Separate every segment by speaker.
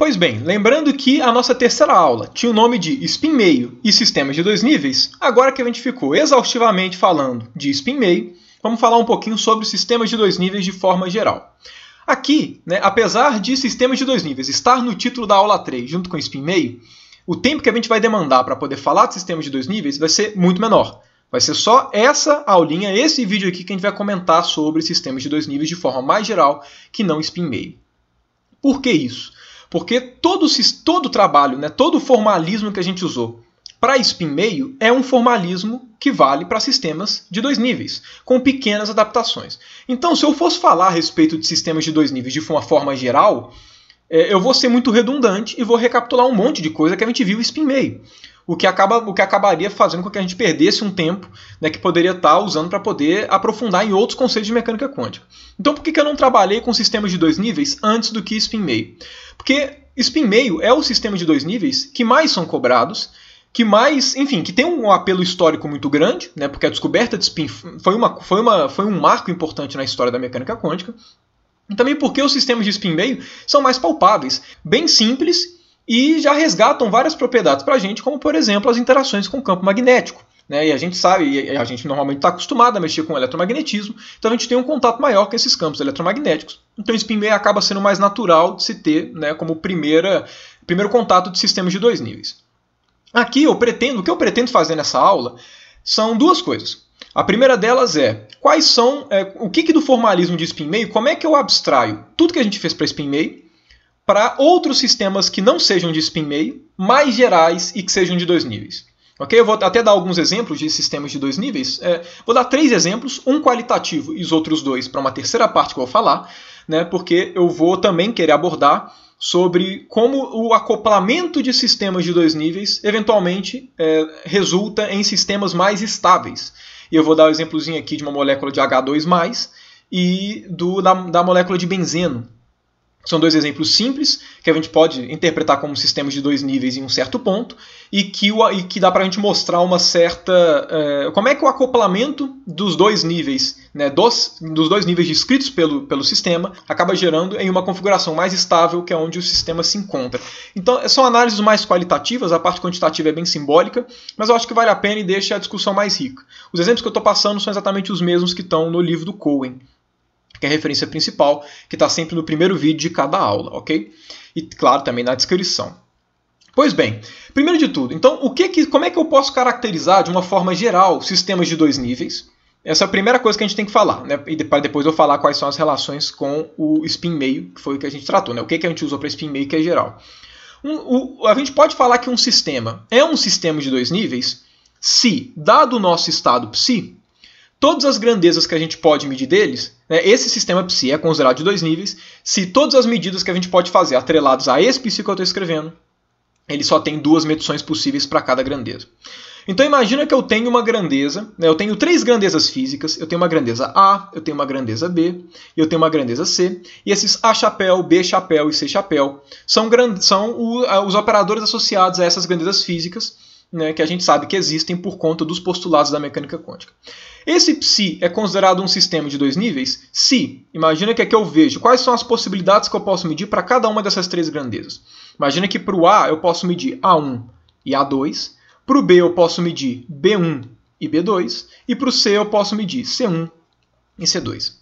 Speaker 1: Pois bem, lembrando que a nossa terceira aula tinha o nome de spin meio e sistemas de dois níveis, agora que a gente ficou exaustivamente falando de spin meio, vamos falar um pouquinho sobre sistemas de dois níveis de forma geral. Aqui, né, apesar de sistemas de dois níveis estar no título da aula 3 junto com spin meio, o tempo que a gente vai demandar para poder falar de sistemas de dois níveis vai ser muito menor. Vai ser só essa aulinha, esse vídeo aqui que a gente vai comentar sobre sistemas de dois níveis de forma mais geral que não spin meio. Por que isso? Porque todo, todo trabalho, né, todo formalismo que a gente usou para spin meio é um formalismo que vale para sistemas de dois níveis, com pequenas adaptações. Então, se eu fosse falar a respeito de sistemas de dois níveis de uma forma geral, é, eu vou ser muito redundante e vou recapitular um monte de coisa que a gente viu em spin meio o que, acaba, o que acabaria fazendo com que a gente perdesse um tempo né, que poderia estar tá usando para poder aprofundar em outros conceitos de mecânica quântica. Então, por que, que eu não trabalhei com sistemas de dois níveis antes do que spin meio? Porque spin meio é o sistema de dois níveis que mais são cobrados, que mais, enfim, que tem um apelo histórico muito grande, né, porque a descoberta de spin foi, uma, foi, uma, foi um marco importante na história da mecânica quântica. E também porque os sistemas de spin meio são mais palpáveis, bem simples e já resgatam várias propriedades para a gente, como por exemplo as interações com o campo magnético. Né? E a gente sabe, e a gente normalmente está acostumado a mexer com eletromagnetismo, então a gente tem um contato maior com esses campos eletromagnéticos. Então o spin acaba sendo mais natural de se ter né, como primeira, primeiro contato de sistemas de dois níveis. Aqui eu pretendo, o que eu pretendo fazer nessa aula são duas coisas. A primeira delas é quais são é, o que, que do formalismo de spin meio, como é que eu abstraio tudo que a gente fez para spin meio para outros sistemas que não sejam de spin meio, mais gerais e que sejam de dois níveis. Ok? Eu vou até dar alguns exemplos de sistemas de dois níveis. É, vou dar três exemplos, um qualitativo e os outros dois para uma terceira parte que eu vou falar, né? porque eu vou também querer abordar sobre como o acoplamento de sistemas de dois níveis eventualmente é, resulta em sistemas mais estáveis. E eu vou dar um exemplozinho aqui de uma molécula de H2+, e do, da, da molécula de benzeno, são dois exemplos simples que a gente pode interpretar como sistemas de dois níveis em um certo ponto e que, o, e que dá para a gente mostrar uma certa eh, como é que o acoplamento dos dois níveis, né, dos, dos dois níveis descritos pelo, pelo sistema, acaba gerando em uma configuração mais estável que é onde o sistema se encontra. Então são análises mais qualitativas, a parte quantitativa é bem simbólica, mas eu acho que vale a pena e deixa a discussão mais rica. Os exemplos que eu estou passando são exatamente os mesmos que estão no livro do Cohen que é a referência principal, que está sempre no primeiro vídeo de cada aula, ok? E claro, também na descrição. Pois bem, primeiro de tudo, então o que, que como é que eu posso caracterizar de uma forma geral sistemas de dois níveis? Essa é a primeira coisa que a gente tem que falar, né? E para depois eu falar quais são as relações com o spin meio, que foi o que a gente tratou, né? O que, que a gente usou para spin meio que é geral. Um, o, a gente pode falar que um sistema é um sistema de dois níveis se, dado o nosso estado psi, todas as grandezas que a gente pode medir deles, né, esse sistema psi é considerado de dois níveis, se todas as medidas que a gente pode fazer atreladas a esse psi que eu estou escrevendo, ele só tem duas medições possíveis para cada grandeza. Então imagina que eu tenho uma grandeza, né, eu tenho três grandezas físicas, eu tenho uma grandeza A, eu tenho uma grandeza B, eu tenho uma grandeza C, e esses A chapéu, B chapéu e C chapéu são, são o, os operadores associados a essas grandezas físicas, né, que a gente sabe que existem por conta dos postulados da mecânica quântica. Esse psi é considerado um sistema de dois níveis? Se, imagina que aqui eu vejo quais são as possibilidades que eu posso medir para cada uma dessas três grandezas. Imagina que para o A eu posso medir A1 e A2, para o B eu posso medir B1 e B2, e para o C eu posso medir C1 e C2.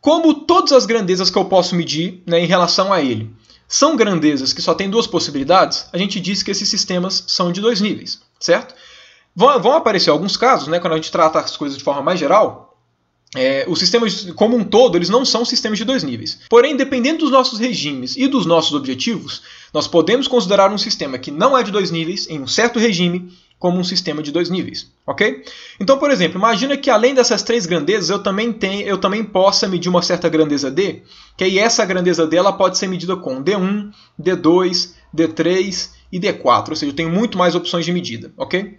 Speaker 1: Como todas as grandezas que eu posso medir né, em relação a ele são grandezas que só têm duas possibilidades, a gente diz que esses sistemas são de dois níveis certo? Vão, vão aparecer alguns casos, né, quando a gente trata as coisas de forma mais geral, é, os sistemas como um todo, eles não são sistemas de dois níveis. Porém, dependendo dos nossos regimes e dos nossos objetivos, nós podemos considerar um sistema que não é de dois níveis, em um certo regime, como um sistema de dois níveis, ok? Então, por exemplo, imagina que além dessas três grandezas, eu também tenho, eu também possa medir uma certa grandeza D, que aí essa grandeza D ela pode ser medida com D1, D2, D3 e D4, ou seja, eu tenho muito mais opções de medida, ok?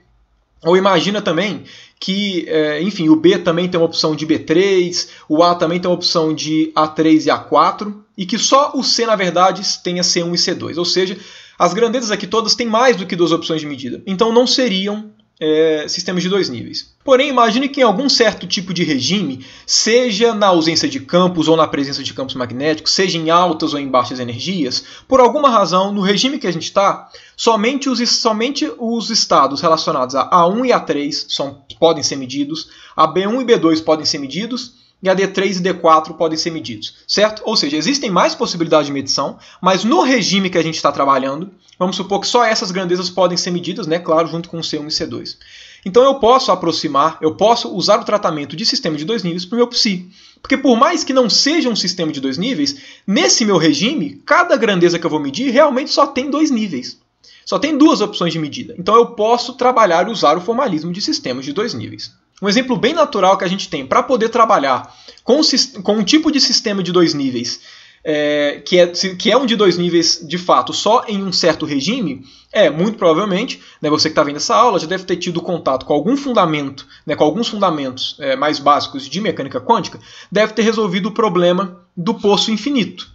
Speaker 1: Ou imagina também que, é, enfim, o B também tem uma opção de B3, o A também tem uma opção de A3 e A4, e que só o C, na verdade, tenha C1 e C2. Ou seja, as grandezas aqui todas têm mais do que duas opções de medida. Então não seriam é, sistemas de dois níveis. Porém, imagine que em algum certo tipo de regime, seja na ausência de campos ou na presença de campos magnéticos, seja em altas ou em baixas energias, por alguma razão, no regime que a gente está, somente os, somente os estados relacionados a A1 e A3 são, podem ser medidos, a B1 e B2 podem ser medidos, e a D3 e D4 podem ser medidos, certo? Ou seja, existem mais possibilidades de medição, mas no regime que a gente está trabalhando, Vamos supor que só essas grandezas podem ser medidas, né? Claro, junto com C1 e C2. Então eu posso aproximar, eu posso usar o tratamento de sistema de dois níveis para o meu psi. Porque por mais que não seja um sistema de dois níveis, nesse meu regime, cada grandeza que eu vou medir realmente só tem dois níveis. Só tem duas opções de medida. Então eu posso trabalhar e usar o formalismo de sistemas de dois níveis. Um exemplo bem natural que a gente tem para poder trabalhar com, com um tipo de sistema de dois níveis é, que, é, que é um de dois níveis de fato só em um certo regime, é, muito provavelmente, né, você que está vendo essa aula já deve ter tido contato com algum fundamento, né, com alguns fundamentos é, mais básicos de mecânica quântica, deve ter resolvido o problema do poço infinito,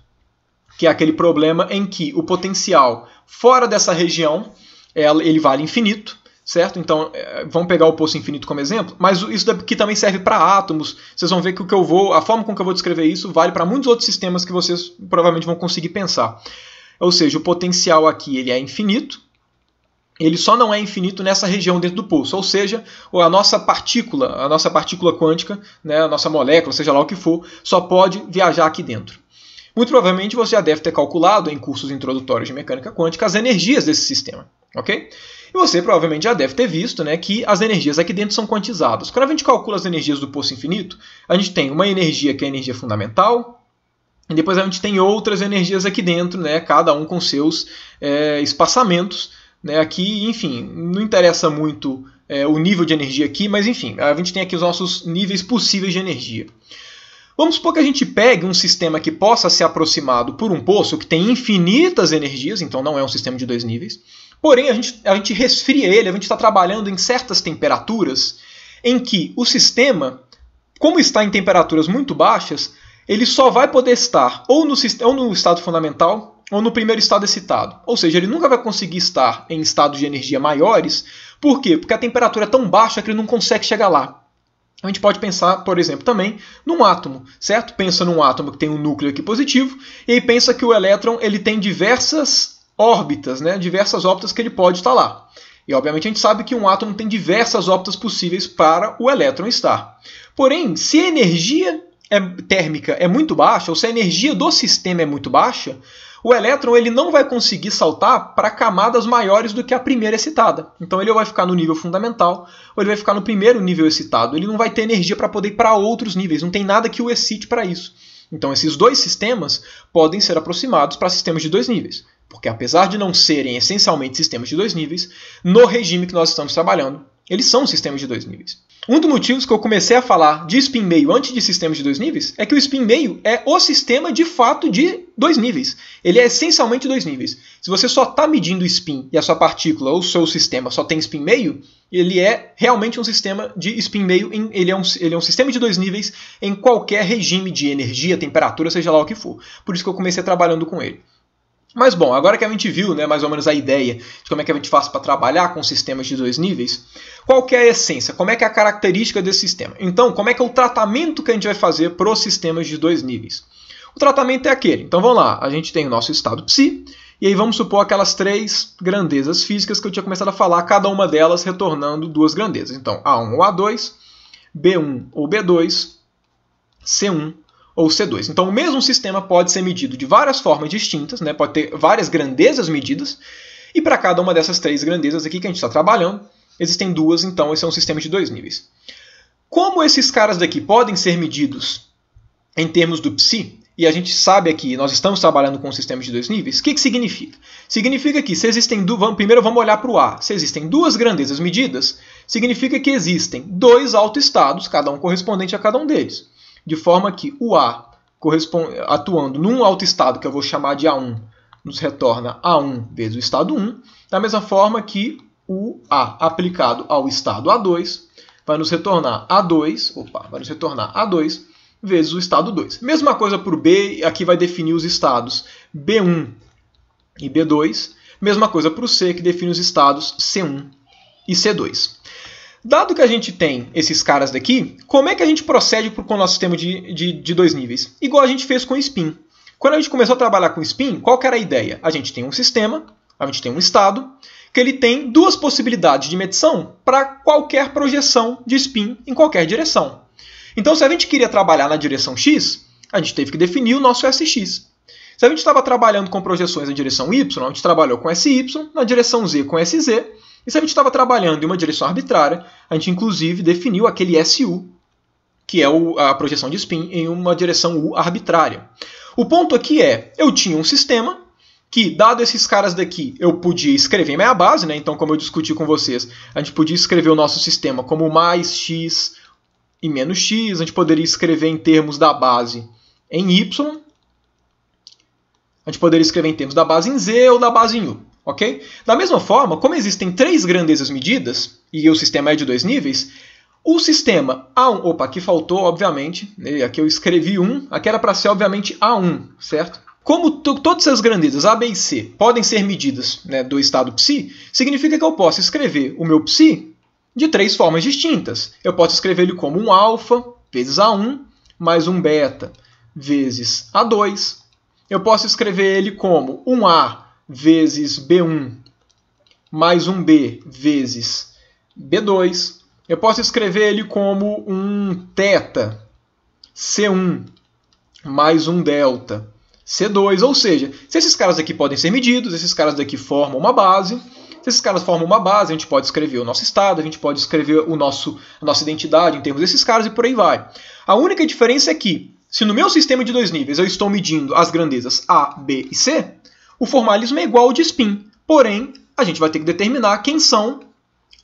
Speaker 1: que é aquele problema em que o potencial fora dessa região ele vale infinito, certo? Então, é, vamos pegar o poço infinito como exemplo, mas isso aqui também serve para átomos. Vocês vão ver que o que eu vou, a forma com que eu vou descrever isso vale para muitos outros sistemas que vocês provavelmente vão conseguir pensar. Ou seja, o potencial aqui ele é infinito, ele só não é infinito nessa região dentro do poço. ou seja, a nossa partícula, a nossa partícula quântica, né, a nossa molécula, seja lá o que for, só pode viajar aqui dentro. Muito provavelmente você já deve ter calculado em cursos introdutórios de mecânica quântica as energias desse sistema, ok? E você provavelmente já deve ter visto né, que as energias aqui dentro são quantizadas. Quando a gente calcula as energias do poço infinito, a gente tem uma energia que é a energia fundamental, e depois a gente tem outras energias aqui dentro, né, cada um com seus é, espaçamentos. Né, aqui, enfim, não interessa muito é, o nível de energia aqui, mas enfim, a gente tem aqui os nossos níveis possíveis de energia. Vamos supor que a gente pegue um sistema que possa ser aproximado por um poço, que tem infinitas energias, então não é um sistema de dois níveis, Porém, a gente, a gente resfria ele, a gente está trabalhando em certas temperaturas em que o sistema, como está em temperaturas muito baixas, ele só vai poder estar ou no, ou no estado fundamental ou no primeiro estado excitado. Ou seja, ele nunca vai conseguir estar em estados de energia maiores. Por quê? Porque a temperatura é tão baixa que ele não consegue chegar lá. A gente pode pensar, por exemplo, também num átomo, certo? Pensa num átomo que tem um núcleo aqui positivo e aí pensa que o elétron ele tem diversas órbitas, né? diversas órbitas que ele pode estar lá. E obviamente a gente sabe que um átomo tem diversas órbitas possíveis para o elétron estar. Porém, se a energia é, térmica é muito baixa, ou se a energia do sistema é muito baixa, o elétron ele não vai conseguir saltar para camadas maiores do que a primeira excitada. Então ele vai ficar no nível fundamental, ou ele vai ficar no primeiro nível excitado. Ele não vai ter energia para poder ir para outros níveis, não tem nada que o excite para isso. Então esses dois sistemas podem ser aproximados para sistemas de dois níveis. Porque apesar de não serem essencialmente sistemas de dois níveis, no regime que nós estamos trabalhando, eles são sistemas de dois níveis. Um dos motivos que eu comecei a falar de spin meio antes de sistemas de dois níveis é que o spin meio é o sistema de fato de dois níveis. Ele é essencialmente dois níveis. Se você só está medindo spin e a sua partícula ou o seu sistema só tem spin meio, ele é realmente um sistema de spin meio, ele, é um, ele é um sistema de dois níveis em qualquer regime de energia, temperatura, seja lá o que for. Por isso que eu comecei trabalhando com ele. Mas bom, agora que a gente viu né, mais ou menos a ideia de como é que a gente faz para trabalhar com sistemas de dois níveis, qual que é a essência? Como é que é a característica desse sistema? Então, como é que é o tratamento que a gente vai fazer para os sistemas de dois níveis? O tratamento é aquele. Então vamos lá, a gente tem o nosso estado psi, e aí vamos supor aquelas três grandezas físicas que eu tinha começado a falar, cada uma delas retornando duas grandezas. Então, A1 ou A2, B1 ou B2, C1 ou C2. Então, o mesmo sistema pode ser medido de várias formas distintas, né? pode ter várias grandezas medidas, e para cada uma dessas três grandezas aqui que a gente está trabalhando, existem duas, então esse é um sistema de dois níveis. Como esses caras daqui podem ser medidos em termos do psi, e a gente sabe aqui, nós estamos trabalhando com um sistema de dois níveis, o que, que significa? Significa que se existem duas. primeiro vamos olhar para o A. Se existem duas grandezas medidas, significa que existem dois autoestados, cada um correspondente a cada um deles de forma que o A, atuando num alto estado, que eu vou chamar de A1, nos retorna A1 vezes o estado 1, da mesma forma que o A aplicado ao estado A2 vai nos retornar A2, opa, vai nos retornar A2 vezes o estado 2. Mesma coisa para o B, aqui vai definir os estados B1 e B2. Mesma coisa para o C, que define os estados C1 e C2. Dado que a gente tem esses caras daqui, como é que a gente procede com o nosso sistema de, de, de dois níveis? Igual a gente fez com o spin. Quando a gente começou a trabalhar com spin, qual era a ideia? A gente tem um sistema, a gente tem um estado, que ele tem duas possibilidades de medição para qualquer projeção de spin em qualquer direção. Então, se a gente queria trabalhar na direção x, a gente teve que definir o nosso SX. Se a gente estava trabalhando com projeções na direção y, a gente trabalhou com SY, na direção z com SZ, e se a gente estava trabalhando em uma direção arbitrária, a gente inclusive definiu aquele SU, que é a projeção de spin, em uma direção U arbitrária. O ponto aqui é, eu tinha um sistema que, dado esses caras daqui, eu podia escrever minha base, né? Então, como eu discuti com vocês, a gente podia escrever o nosso sistema como mais x e menos x, a gente poderia escrever em termos da base em y, a gente poderia escrever em termos da base em z ou da base em u ok? Da mesma forma, como existem três grandezas medidas, e o sistema é de dois níveis, o sistema A1, opa, aqui faltou, obviamente, né, aqui eu escrevi 1, aqui era para ser, obviamente, A1, certo? Como todas as grandezas A, B e C podem ser medidas né, do estado psi, significa que eu posso escrever o meu psi de três formas distintas. Eu posso escrever ele como um alfa vezes A1 mais um beta vezes A2. Eu posso escrever ele como um A vezes B1 mais um B vezes B2, eu posso escrever ele como um θ C1 mais um delta C2, ou seja, se esses caras aqui podem ser medidos, esses caras daqui formam uma base, se esses caras formam uma base, a gente pode escrever o nosso estado, a gente pode escrever o nosso, a nossa identidade em termos desses caras e por aí vai. A única diferença é que, se no meu sistema de dois níveis eu estou medindo as grandezas A, B e C, o formalismo é igual ao de spin, porém, a gente vai ter que determinar quem são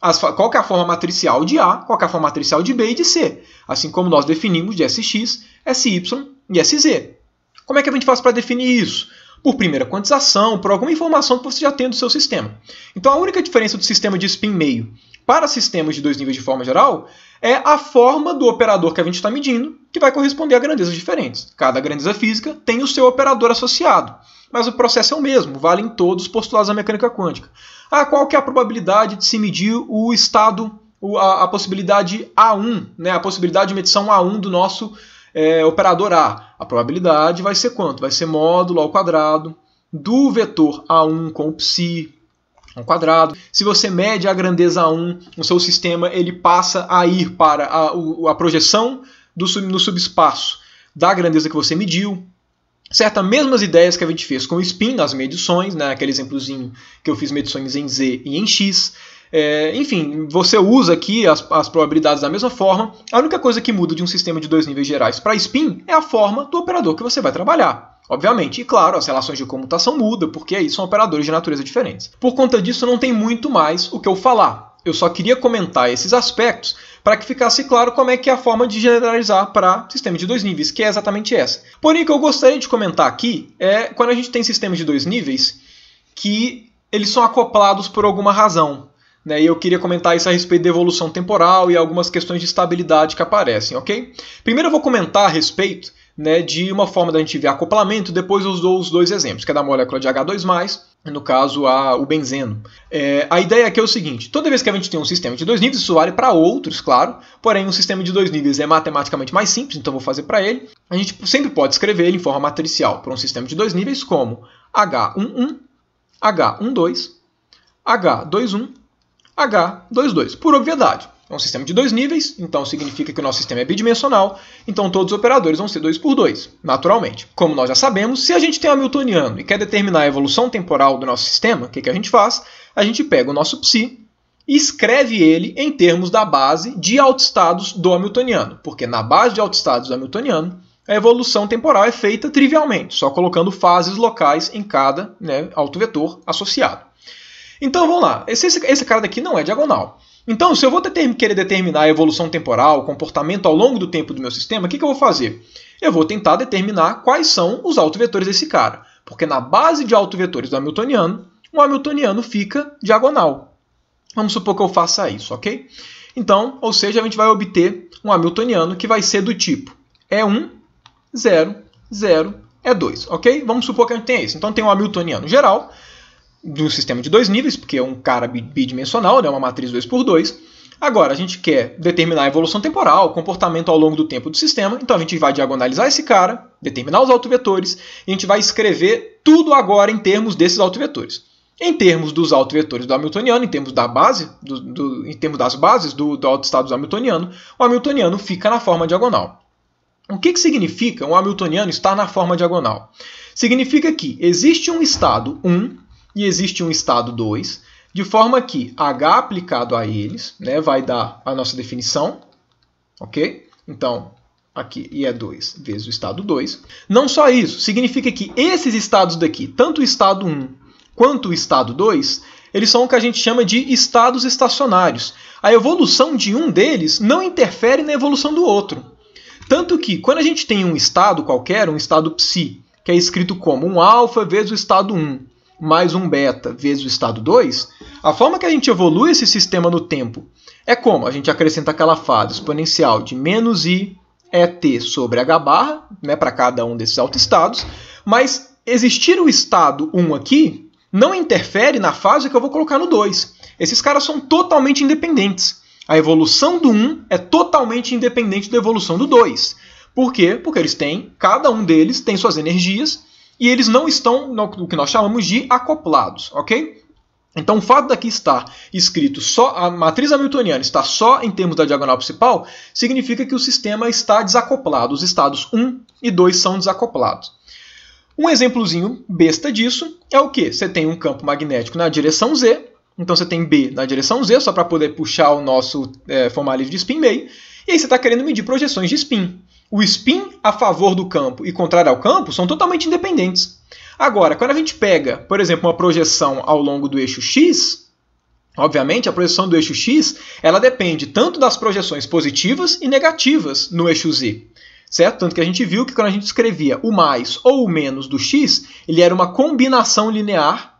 Speaker 1: as, qual é a forma matricial de A, qual é a forma matricial de B e de C, assim como nós definimos de SX, SY e SZ. Como é que a gente faz para definir isso? Por primeira quantização, por alguma informação que você já tem do seu sistema. Então a única diferença do sistema de spin meio para sistemas de dois níveis de forma geral é a forma do operador que a gente está medindo, que vai corresponder a grandezas diferentes. Cada grandeza física tem o seu operador associado mas o processo é o mesmo, vale em todos os postulados da mecânica quântica. Ah, qual que é a probabilidade de se medir o estado, a, a possibilidade A1, né, a possibilidade de medição A1 do nosso é, operador A? A probabilidade vai ser quanto? Vai ser módulo ao quadrado do vetor A1 com psi ao quadrado. Se você mede a grandeza A1, no seu sistema ele passa a ir para a, a projeção do, no subespaço da grandeza que você mediu, Certo, mesmas ideias que a gente fez com o spin nas medições, né, aquele exemplozinho que eu fiz medições em Z e em X. É, enfim, você usa aqui as, as, probabilidades da mesma forma. A única coisa que muda de um sistema de dois níveis gerais para spin é a forma do operador que você vai trabalhar. Obviamente, e claro, as relações de comutação mudam, porque aí são operadores de natureza diferentes. Por conta disso, não tem muito mais o que eu falar. Eu só queria comentar esses aspectos para que ficasse claro como é que é a forma de generalizar para sistema de dois níveis, que é exatamente essa. Porém, o que eu gostaria de comentar aqui é quando a gente tem sistemas de dois níveis que eles são acoplados por alguma razão. Né? E eu queria comentar isso a respeito da evolução temporal e algumas questões de estabilidade que aparecem, ok? Primeiro eu vou comentar a respeito né, de uma forma da gente ver acoplamento, depois eu dou os dois exemplos, que é da molécula de H2+, no caso a, o benzeno. É, a ideia aqui é o seguinte: toda vez que a gente tem um sistema de dois níveis, isso vale para outros, claro, porém um sistema de dois níveis é matematicamente mais simples, então vou fazer para ele. A gente sempre pode escrever ele em forma matricial para um sistema de dois níveis como H11, H12, H21, H22, por obviedade. É um sistema de dois níveis, então significa que o nosso sistema é bidimensional, então todos os operadores vão ser 2 por 2, naturalmente. Como nós já sabemos, se a gente tem um Hamiltoniano e quer determinar a evolução temporal do nosso sistema, o que, que a gente faz? A gente pega o nosso psi e escreve ele em termos da base de autoestados do Hamiltoniano, porque na base de autoestados do Hamiltoniano, a evolução temporal é feita trivialmente, só colocando fases locais em cada né, autovetor associado. Então vamos lá, esse, esse cara daqui não é diagonal. Então, se eu vou determin querer determinar a evolução temporal, o comportamento ao longo do tempo do meu sistema, o que, que eu vou fazer? Eu vou tentar determinar quais são os autovetores desse cara. Porque na base de autovetores do Hamiltoniano, o Hamiltoniano fica diagonal. Vamos supor que eu faça isso, ok? Então, ou seja, a gente vai obter um Hamiltoniano que vai ser do tipo E1, 0, 0, E2, ok? Vamos supor que a gente tenha isso. Então, tem um Hamiltoniano geral, do sistema de dois níveis, porque é um cara bidimensional, é né, uma matriz 2 por 2 Agora, a gente quer determinar a evolução temporal, o comportamento ao longo do tempo do sistema, então a gente vai diagonalizar esse cara, determinar os autovetores, e a gente vai escrever tudo agora em termos desses autovetores. Em termos dos autovetores do Hamiltoniano, em termos da base, do, do, em termos das bases do, do autoestado do Hamiltoniano, o Hamiltoniano fica na forma diagonal. O que, que significa um Hamiltoniano estar na forma diagonal? Significa que existe um estado 1, e existe um estado 2, de forma que H aplicado a eles né, vai dar a nossa definição, ok? Então, aqui e é 2 vezes o estado 2. Não só isso, significa que esses estados daqui, tanto o estado 1 um, quanto o estado 2, eles são o que a gente chama de estados estacionários. A evolução de um deles não interfere na evolução do outro. Tanto que, quando a gente tem um estado qualquer, um estado psi, que é escrito como um alfa vezes o estado 1, mais um beta vezes o estado 2, a forma que a gente evolui esse sistema no tempo é como a gente acrescenta aquela fase exponencial de menos i é t sobre h barra, né, para cada um desses autoestados, mas existir o estado 1 aqui não interfere na fase que eu vou colocar no 2. Esses caras são totalmente independentes. A evolução do 1 é totalmente independente da evolução do 2. Por quê? Porque eles têm, cada um deles tem suas energias e eles não estão no que nós chamamos de acoplados, ok? Então, o fato daqui estar escrito só, a matriz hamiltoniana está só em termos da diagonal principal, significa que o sistema está desacoplado. Os estados 1 e 2 são desacoplados. Um exemplozinho besta disso é o que? Você tem um campo magnético na direção Z, então você tem B na direção Z, só para poder puxar o nosso é, eh, formalismo de spin meio, e aí você está querendo medir projeções de spin o spin a favor do campo e contrário ao campo são totalmente independentes. Agora, quando a gente pega, por exemplo, uma projeção ao longo do eixo X, Obviamente, a projeção do eixo X ela depende tanto das projeções positivas e negativas no eixo Z. Certo? Tanto que a gente viu que quando a gente escrevia o mais ou o menos do x, ele era uma combinação linear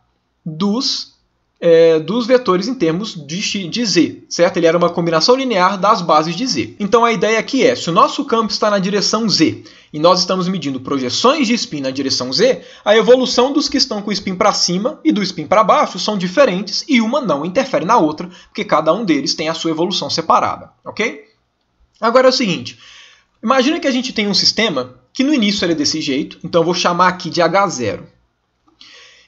Speaker 1: dos é, dos vetores em termos de, de z, certo? Ele era uma combinação linear das bases de z. Então a ideia aqui é, se o nosso campo está na direção z e nós estamos medindo projeções de spin na direção z, a evolução dos que estão com o spin para cima e do spin para baixo são diferentes e uma não interfere na outra, porque cada um deles tem a sua evolução separada, ok? Agora é o seguinte, imagina que a gente tem um sistema que no início ele é desse jeito, então eu vou chamar aqui de H0,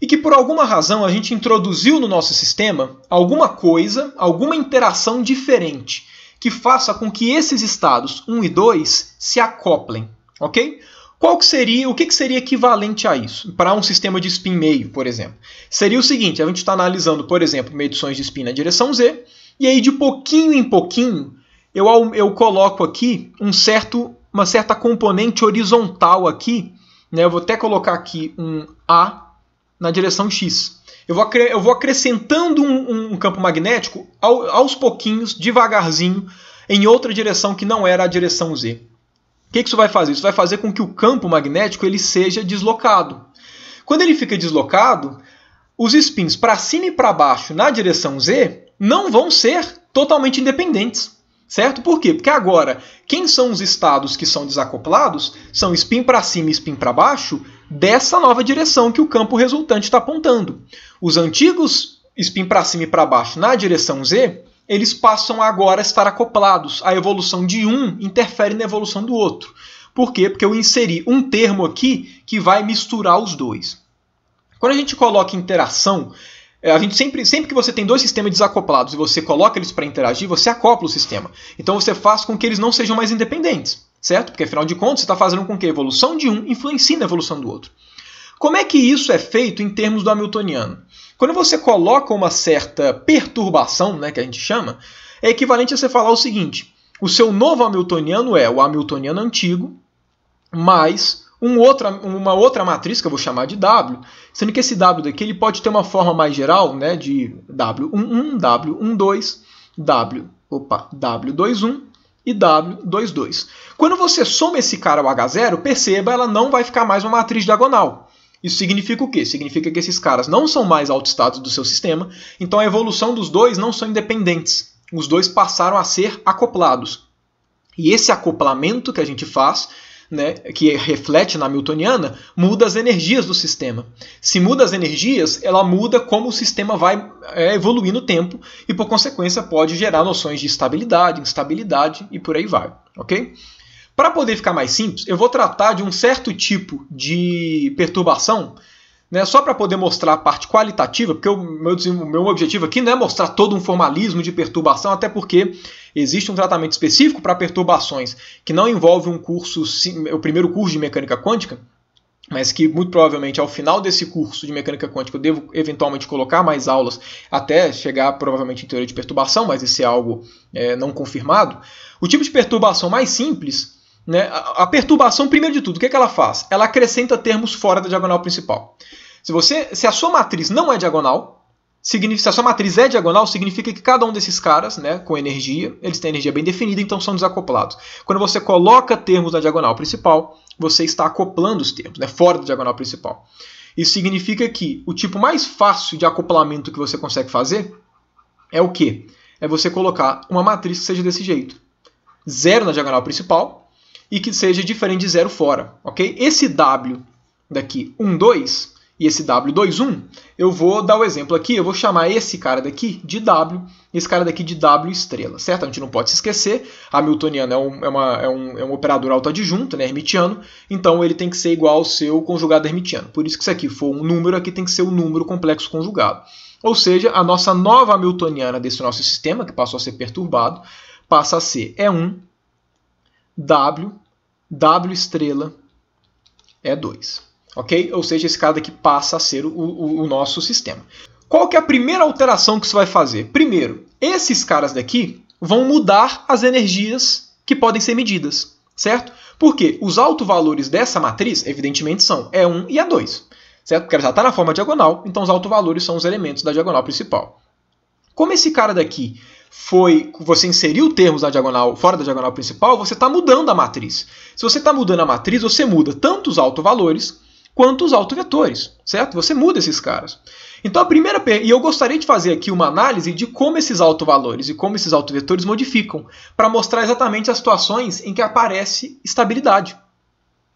Speaker 1: e que por alguma razão a gente introduziu no nosso sistema alguma coisa, alguma interação diferente que faça com que esses estados 1 e 2 se acoplem, ok? Qual que seria, o que, que seria equivalente a isso para um sistema de spin meio, por exemplo? Seria o seguinte: a gente está analisando, por exemplo, medições de spin na direção z, e aí de pouquinho em pouquinho eu, eu coloco aqui um certo, uma certa componente horizontal aqui, né? Eu vou até colocar aqui um a na direção X. Eu vou, eu vou acrescentando um, um campo magnético ao, aos pouquinhos, devagarzinho, em outra direção que não era a direção Z. O que, que isso vai fazer? Isso vai fazer com que o campo magnético ele seja deslocado. Quando ele fica deslocado, os spins para cima e para baixo na direção Z não vão ser totalmente independentes. Certo? Por quê? Porque agora, quem são os estados que são desacoplados? São spin para cima e spin para baixo, dessa nova direção que o campo resultante está apontando. Os antigos spin para cima e para baixo na direção Z, eles passam agora a estar acoplados. A evolução de um interfere na evolução do outro. Por quê? Porque eu inseri um termo aqui que vai misturar os dois. Quando a gente coloca interação, é, a gente sempre, sempre que você tem dois sistemas desacoplados e você coloca eles para interagir, você acopla o sistema. Então você faz com que eles não sejam mais independentes certo? Porque afinal de contas, você está fazendo com que a evolução de um influencie na evolução do outro. Como é que isso é feito em termos do Hamiltoniano? Quando você coloca uma certa perturbação, né, que a gente chama, é equivalente a você falar o seguinte: o seu novo Hamiltoniano é o Hamiltoniano antigo mais um outra, uma outra matriz que eu vou chamar de W, sendo que esse W daqui ele pode ter uma forma mais geral, né, de W11, W12, W, opa, W21, e W22. Quando você soma esse cara ao H0, perceba, ela não vai ficar mais uma matriz diagonal. Isso significa o quê? Significa que esses caras não são mais autoestados do seu sistema, então a evolução dos dois não são independentes. Os dois passaram a ser acoplados. E esse acoplamento que a gente faz né, que reflete na Hamiltoniana, muda as energias do sistema. Se muda as energias, ela muda como o sistema vai é, evoluir no tempo e, por consequência, pode gerar noções de estabilidade, instabilidade e por aí vai. Ok? Para poder ficar mais simples, eu vou tratar de um certo tipo de perturbação né, só para poder mostrar a parte qualitativa, porque o meu, o meu objetivo aqui não é mostrar todo um formalismo de perturbação, até porque existe um tratamento específico para perturbações que não envolve um curso, o primeiro curso de mecânica quântica, mas que muito provavelmente ao final desse curso de mecânica quântica eu devo eventualmente colocar mais aulas até chegar provavelmente em teoria de perturbação, mas isso é algo é, não confirmado. O tipo de perturbação mais simples né? A, a perturbação, primeiro de tudo, o que, é que ela faz? Ela acrescenta termos fora da diagonal principal. Se, você, se a sua matriz não é diagonal, se a sua matriz é diagonal, significa que cada um desses caras, né, com energia, eles têm energia bem definida, então são desacoplados. Quando você coloca termos na diagonal principal, você está acoplando os termos, né, fora da diagonal principal. Isso significa que o tipo mais fácil de acoplamento que você consegue fazer é o quê? É você colocar uma matriz que seja desse jeito. Zero na diagonal principal, e que seja diferente de zero fora, ok? Esse W daqui 1, 2 e esse W, 2, 1, eu vou dar o um exemplo aqui, eu vou chamar esse cara daqui de W e esse cara daqui de W estrela, certo? A gente não pode se esquecer, Hamiltoniano é um, é uma, é um, é um operador autoadjunto, né, hermitiano, então ele tem que ser igual ao seu conjugado hermitiano. Por isso que se aqui for um número, aqui tem que ser o um número complexo conjugado. Ou seja, a nossa nova Hamiltoniana desse nosso sistema, que passou a ser perturbado, passa a ser E1 é W, W estrela é 2. Ok? Ou seja, esse cara daqui passa a ser o, o, o nosso sistema. Qual que é a primeira alteração que você vai fazer? Primeiro, esses caras daqui vão mudar as energias que podem ser medidas, certo? Porque os valores dessa matriz, evidentemente, são E1 e E2, certo? Porque ela já está na forma diagonal, então os valores são os elementos da diagonal principal. Como esse cara daqui foi você inseriu termos na diagonal fora da diagonal principal, você está mudando a matriz. Se você está mudando a matriz, você muda tanto os autovalores quanto os autovetores, certo? Você muda esses caras. Então a primeira e eu gostaria de fazer aqui uma análise de como esses autovalores e como esses autovetores modificam, para mostrar exatamente as situações em que aparece estabilidade.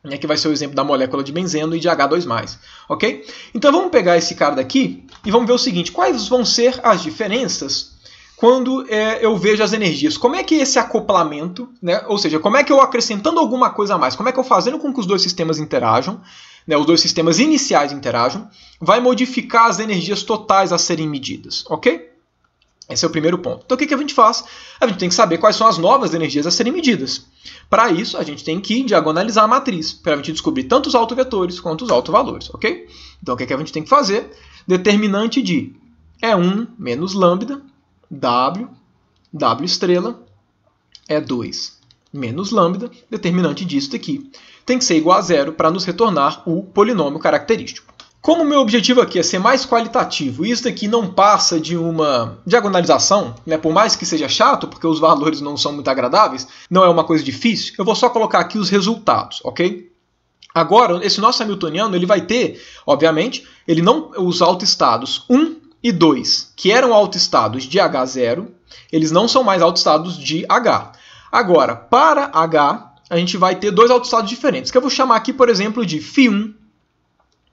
Speaker 1: Né, que vai ser o exemplo da molécula de benzeno e de H2+. Ok? Então vamos pegar esse cara daqui e vamos ver o seguinte: quais vão ser as diferenças quando é, eu vejo as energias. Como é que esse acoplamento, né? ou seja, como é que eu acrescentando alguma coisa a mais, como é que eu fazendo com que os dois sistemas interajam, né? os dois sistemas iniciais interajam, vai modificar as energias totais a serem medidas, ok? Esse é o primeiro ponto. Então o que, que a gente faz? A gente tem que saber quais são as novas energias a serem medidas. Para isso, a gente tem que diagonalizar a matriz, para a gente descobrir tanto os autovetores quanto os autovalores, ok? Então o que, que a gente tem que fazer? Determinante de E1 é menos lambda W, W estrela é 2 menos lambda, determinante disso daqui, tem que ser igual a zero para nos retornar o polinômio característico. Como o meu objetivo aqui é ser mais qualitativo, e isso daqui não passa de uma diagonalização, né? por mais que seja chato, porque os valores não são muito agradáveis, não é uma coisa difícil, eu vou só colocar aqui os resultados, ok? Agora, esse nosso Hamiltoniano ele vai ter, obviamente, ele não os autoestados 1 e 2, que eram autoestados de H0, eles não são mais autoestados de H. Agora, para H, a gente vai ter dois autoestados diferentes, que eu vou chamar aqui, por exemplo, de Φ1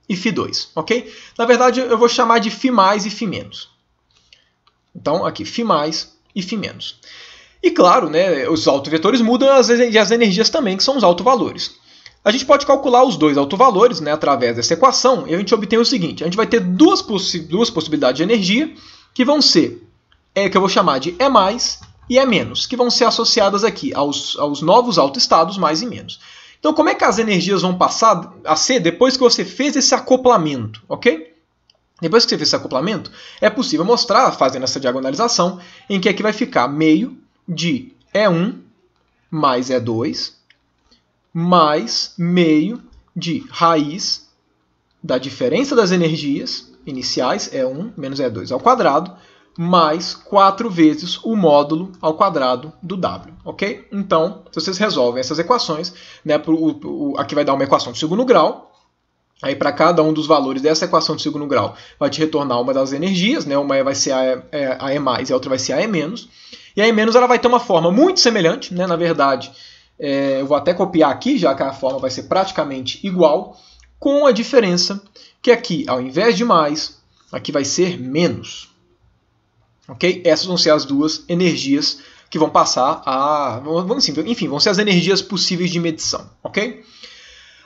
Speaker 1: e Φ2, ok? Na verdade, eu vou chamar de Φ mais e Φ menos. Então, aqui, Φ mais e Φ menos. E claro, né, os autovetores mudam às vezes, e as energias também, que são os autovalores. A gente pode calcular os dois autovalores né, através dessa equação e a gente obtém o seguinte: a gente vai ter duas, possi duas possibilidades de energia que vão ser, é, que eu vou chamar de E mais e E menos, que vão ser associadas aqui aos, aos novos autoestados mais e menos. Então, como é que as energias vão passar a ser depois que você fez esse acoplamento, ok? Depois que você fez esse acoplamento, é possível mostrar, fazendo essa diagonalização, em que aqui é vai ficar meio de E1 mais E2 mais meio de raiz da diferença das energias iniciais, E1 é menos E2 é ao quadrado, mais 4 vezes o módulo ao quadrado do W, ok? Então, se vocês resolvem essas equações, né, pro, o, aqui vai dar uma equação de segundo grau, Aí para cada um dos valores dessa equação de segundo grau vai te retornar uma das energias, né? Uma é, vai ser a, a, E mais e a outra vai ser a E menos. E a E menos ela vai ter uma forma muito semelhante, né? Na verdade, é, eu vou até copiar aqui, já que a forma vai ser praticamente igual, com a diferença que aqui, ao invés de mais, aqui vai ser menos. Ok? Essas vão ser as duas energias que vão passar a. assim, enfim, vão ser as energias possíveis de medição. Ok?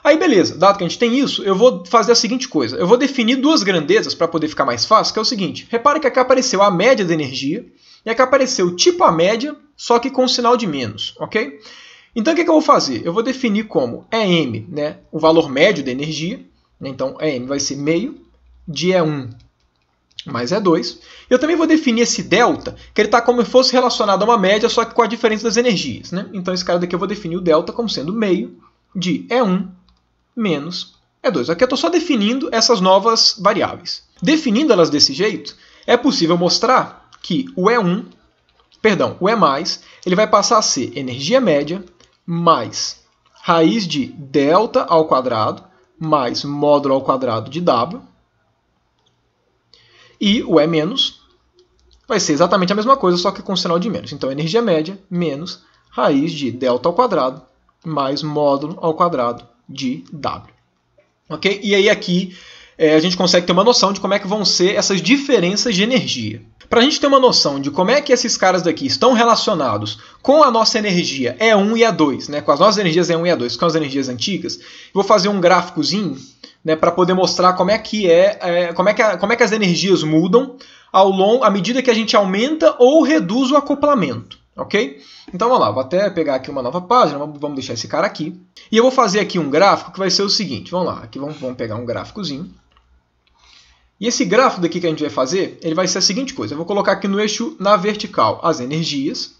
Speaker 1: Aí beleza, dado que a gente tem isso, eu vou fazer a seguinte coisa. Eu vou definir duas grandezas para poder ficar mais fácil, que é o seguinte. Repara que aqui apareceu a média da energia e aqui apareceu tipo a média, só que com sinal de menos, ok? Então o que, é que eu vou fazer? Eu vou definir como EM é né, o valor médio da energia. Né, então EM é vai ser meio de E1 é mais E2. Eu também vou definir esse delta, que ele está como se fosse relacionado a uma média, só que com a diferença das energias. Né? Então esse cara daqui eu vou definir o delta como sendo meio de E1 menos E2. Aqui eu estou só definindo essas novas variáveis. Definindo elas desse jeito, é possível mostrar que o E1, perdão, o E+, ele vai passar a ser energia média mais raiz de delta ao quadrado mais módulo ao quadrado de W. E o E menos vai ser exatamente a mesma coisa, só que com sinal de menos. Então, energia média menos raiz de delta ao quadrado mais módulo ao quadrado de W. Ok? E aí aqui é, a gente consegue ter uma noção de como é que vão ser essas diferenças de energia. Para a gente ter uma noção de como é que esses caras daqui estão relacionados com a nossa energia E1 e A2, né, com as nossas energias E1 e A2, que são as energias antigas, vou fazer um gráficozinho né, para poder mostrar como é que é, é, como, é que a, como é que as energias mudam ao longo, à medida que a gente aumenta ou reduz o acoplamento. Ok? Então vamos lá, vou até pegar aqui uma nova página, vamos deixar esse cara aqui. E eu vou fazer aqui um gráfico que vai ser o seguinte, vamos lá, aqui vamos, vamos pegar um gráficozinho. E esse gráfico daqui que a gente vai fazer, ele vai ser a seguinte coisa. Eu vou colocar aqui no eixo na vertical as energias.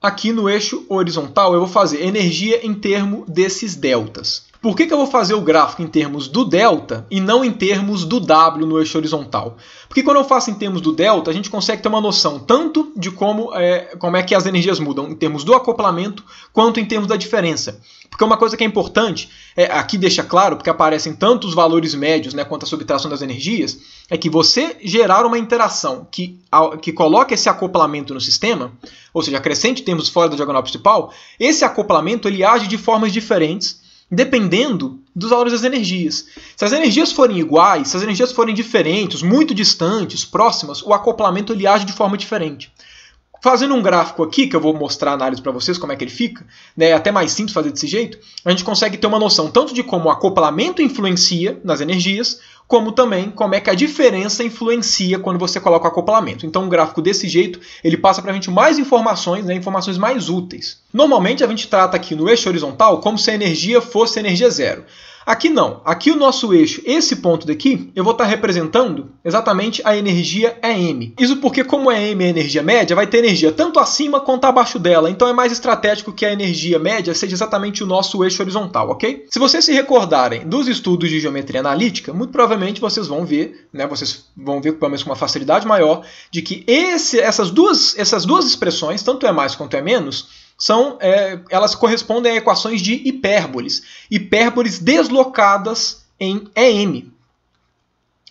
Speaker 1: Aqui no eixo horizontal eu vou fazer energia em termo desses deltas. Por que, que eu vou fazer o gráfico em termos do delta e não em termos do W no eixo horizontal? Porque quando eu faço em termos do delta, a gente consegue ter uma noção tanto de como é, como é que as energias mudam em termos do acoplamento, quanto em termos da diferença. Porque uma coisa que é importante, é, aqui deixa claro, porque aparecem tantos valores médios né, quanto a subtração das energias, é que você gerar uma interação que, que coloca esse acoplamento no sistema, ou seja, acrescente termos fora da diagonal principal, esse acoplamento ele age de formas diferentes dependendo dos valores das energias. Se as energias forem iguais, se as energias forem diferentes, muito distantes, próximas, o acoplamento ele age de forma diferente. Fazendo um gráfico aqui, que eu vou mostrar a análise para vocês como é que ele fica, né, é até mais simples fazer desse jeito, a gente consegue ter uma noção tanto de como o acoplamento influencia nas energias, como também como é que a diferença influencia quando você coloca o acoplamento. Então um gráfico desse jeito, ele passa para a gente mais informações, né, informações mais úteis. Normalmente a gente trata aqui no eixo horizontal como se a energia fosse energia zero. Aqui não. Aqui o nosso eixo, esse ponto daqui, eu vou estar tá representando exatamente a energia EM. Isso porque como EM é energia média, vai ter energia tanto acima quanto abaixo dela. Então é mais estratégico que a energia média seja exatamente o nosso eixo horizontal, ok? Se vocês se recordarem dos estudos de geometria analítica, muito provavelmente vocês vão ver, né? Vocês vão ver pelo menos com uma facilidade maior de que esse, essas duas essas duas expressões, tanto é mais quanto é menos, são é, elas correspondem a equações de hipérboles, hipérboles deslocadas em EM.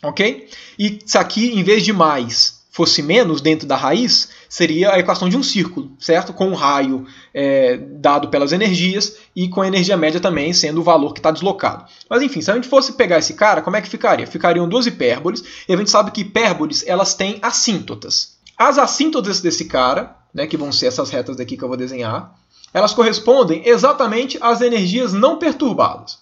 Speaker 1: Ok? E se aqui, em vez de mais, fosse menos dentro da raiz, seria a equação de um círculo, certo? Com o um raio é, dado pelas energias e com a energia média também sendo o valor que está deslocado. Mas enfim, se a gente fosse pegar esse cara, como é que ficaria? Ficariam duas hipérboles, e a gente sabe que hipérboles elas têm assíntotas. As assíntotas desse cara né, que vão ser essas retas daqui que eu vou desenhar, elas correspondem exatamente às energias não perturbadas.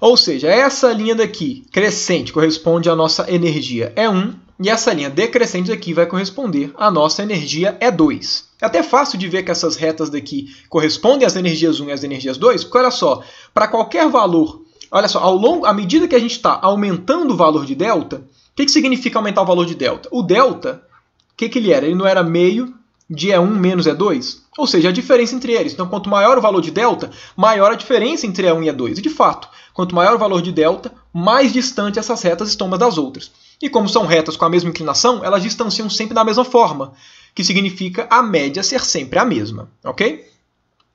Speaker 1: Ou seja, essa linha daqui, crescente, corresponde à nossa energia E1, e essa linha decrescente daqui vai corresponder à nossa energia E2. É até fácil de ver que essas retas daqui correspondem às energias 1 e às energias 2, porque olha só, para qualquer valor, olha só, ao longo, à medida que a gente está aumentando o valor de delta, o que, que significa aumentar o valor de delta? O delta, o que, que ele era? Ele não era meio de E1 menos E2, ou seja, a diferença entre eles. Então, quanto maior o valor de delta, maior a diferença entre E1 e E2. E, de fato, quanto maior o valor de delta, mais distante essas retas estão umas das outras. E como são retas com a mesma inclinação, elas distanciam sempre da mesma forma, que significa a média ser sempre a mesma, ok?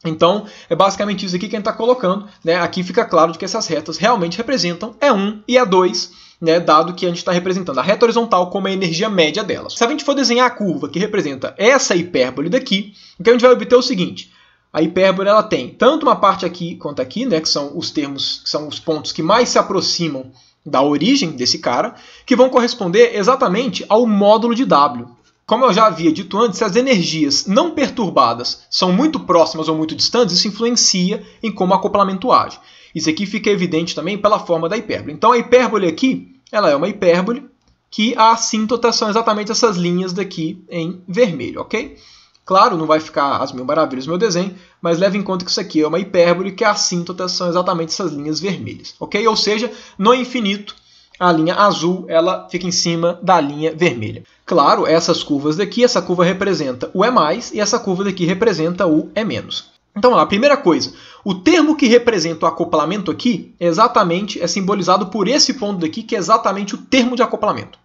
Speaker 1: Então, é basicamente isso aqui que a gente está colocando. Né? Aqui fica claro de que essas retas realmente representam E1 e E2, né, dado que a gente está representando a reta horizontal como a energia média delas. Se a gente for desenhar a curva que representa essa hipérbole daqui, o que a gente vai obter é o seguinte. A hipérbole ela tem tanto uma parte aqui quanto aqui, né, que são os termos, que são os pontos que mais se aproximam da origem desse cara, que vão corresponder exatamente ao módulo de W. Como eu já havia dito antes, se as energias não perturbadas são muito próximas ou muito distantes, isso influencia em como o acoplamento age. Isso aqui fica evidente também pela forma da hipérbole. Então a hipérbole aqui ela é uma hipérbole que a assíntota são exatamente essas linhas daqui em vermelho, ok? Claro, não vai ficar as mil maravilhas meu desenho, mas leve em conta que isso aqui é uma hipérbole que a assíntota são exatamente essas linhas vermelhas, ok? Ou seja, no infinito, a linha azul ela fica em cima da linha vermelha. Claro, essas curvas daqui, essa curva representa o E+, e essa curva daqui representa o E-. Então, a primeira coisa, o termo que representa o acoplamento aqui, é exatamente é simbolizado por esse ponto daqui, que é exatamente o termo de acoplamento,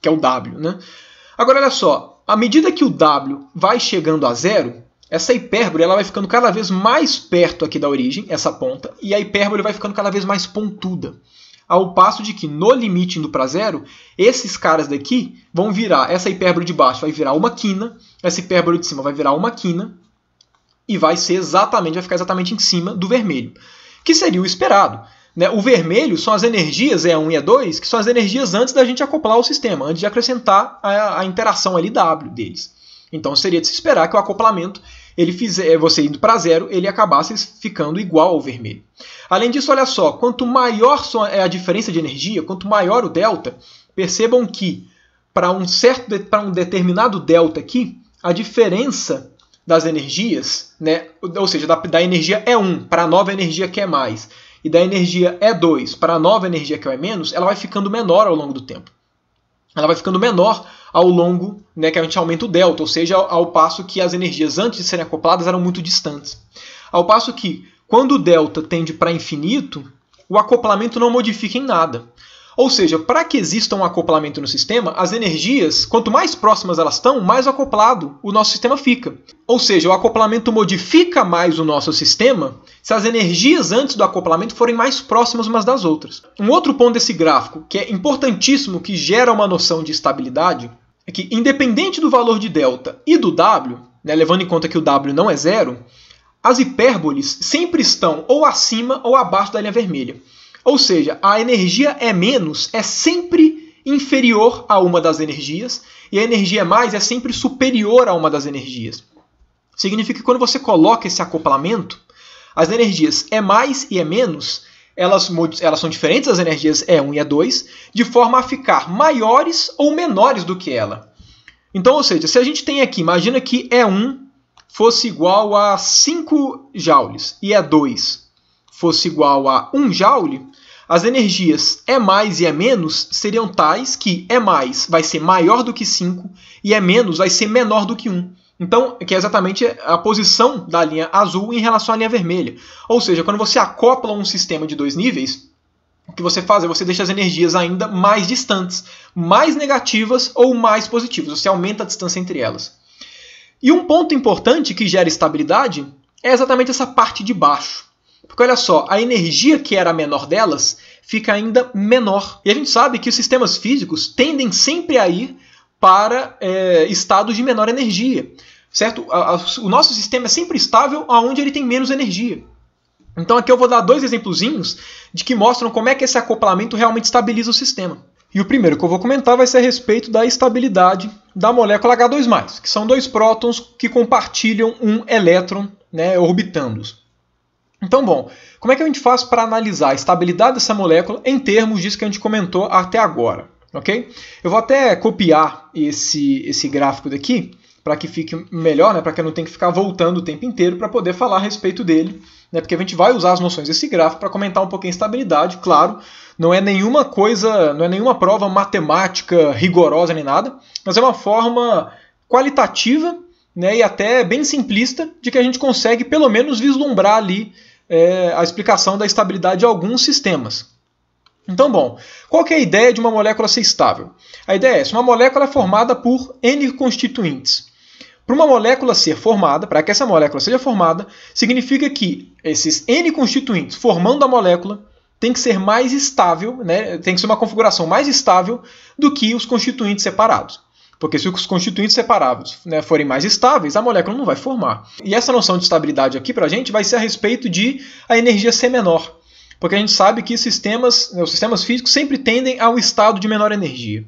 Speaker 1: que é o W. Né? Agora, olha só, à medida que o W vai chegando a zero, essa hipérbole ela vai ficando cada vez mais perto aqui da origem, essa ponta, e a hipérbole vai ficando cada vez mais pontuda. Ao passo de que, no limite indo para zero, esses caras daqui vão virar, essa hipérbole de baixo vai virar uma quina, essa hipérbole de cima vai virar uma quina, e vai ser exatamente, vai ficar exatamente em cima do vermelho, que seria o esperado. Né? O vermelho são as energias E1 é e E2, que são as energias antes da gente acoplar o sistema, antes de acrescentar a, a interação LW deles. Então seria de se esperar que o acoplamento, ele fizer, é, você indo para zero, ele acabasse ficando igual ao vermelho. Além disso, olha só, quanto maior é a diferença de energia, quanto maior o delta, percebam que para um certo para um determinado delta aqui, a diferença das energias, né? ou seja, da, da energia E1 é para a nova energia que é mais, e da energia E2 para a nova energia que é menos, ela vai ficando menor ao longo do tempo. Ela vai ficando menor ao longo né, que a gente aumenta o delta, ou seja, ao, ao passo que as energias antes de serem acopladas eram muito distantes. Ao passo que, quando o delta tende para infinito, o acoplamento não modifica em nada. Ou seja, para que exista um acoplamento no sistema, as energias, quanto mais próximas elas estão, mais acoplado o nosso sistema fica. Ou seja, o acoplamento modifica mais o nosso sistema se as energias antes do acoplamento forem mais próximas umas das outras. Um outro ponto desse gráfico, que é importantíssimo, que gera uma noção de estabilidade, é que independente do valor de delta e do W, né, levando em conta que o W não é zero, as hipérboles sempre estão ou acima ou abaixo da linha vermelha. Ou seja, a energia é menos é sempre inferior a uma das energias, e a energia é mais é sempre superior a uma das energias. Significa que quando você coloca esse acoplamento, as energias é mais e é menos, elas, elas são diferentes as energias E1 é e E2, é de forma a ficar maiores ou menores do que ela. Então, ou seja, se a gente tem aqui, imagina que E1 fosse igual a 5 joules e E2 fosse igual a 1 joule, as energias E é mais e E é menos seriam tais que E é mais vai ser maior do que 5 e E menos vai ser menor do que 1. Então, que é exatamente a posição da linha azul em relação à linha vermelha. Ou seja, quando você acopla um sistema de dois níveis, o que você faz é você deixa as energias ainda mais distantes, mais negativas ou mais positivas. Você aumenta a distância entre elas. E um ponto importante que gera estabilidade é exatamente essa parte de baixo. Porque olha só, a energia que era a menor delas fica ainda menor. E a gente sabe que os sistemas físicos tendem sempre a ir para é, estados de menor energia. Certo? O nosso sistema é sempre estável aonde ele tem menos energia. Então aqui eu vou dar dois exemplozinhos de que mostram como é que esse acoplamento realmente estabiliza o sistema. E o primeiro que eu vou comentar vai ser a respeito da estabilidade da molécula H2+, que são dois prótons que compartilham um elétron né, orbitando-os. Então, bom, como é que a gente faz para analisar a estabilidade dessa molécula em termos disso que a gente comentou até agora? Ok? Eu vou até copiar esse, esse gráfico daqui para que fique melhor, né? para que eu não tenha que ficar voltando o tempo inteiro para poder falar a respeito dele, né? porque a gente vai usar as noções desse gráfico para comentar um pouquinho a estabilidade, claro, não é nenhuma coisa, não é nenhuma prova matemática rigorosa nem nada, mas é uma forma qualitativa né? e até bem simplista de que a gente consegue pelo menos vislumbrar ali é, a explicação da estabilidade de alguns sistemas. Então, bom, qual é a ideia de uma molécula ser estável? A ideia é essa: uma molécula é formada por N constituintes. Para uma molécula ser formada, para que essa molécula seja formada, significa que esses N constituintes formando a molécula tem que ser mais estável, né, tem que ser uma configuração mais estável do que os constituintes separados. Porque se os constituintes separados né, forem mais estáveis, a molécula não vai formar. E essa noção de estabilidade aqui para a gente vai ser a respeito de a energia ser menor. Porque a gente sabe que sistemas, né, os sistemas físicos sempre tendem ao estado de menor energia.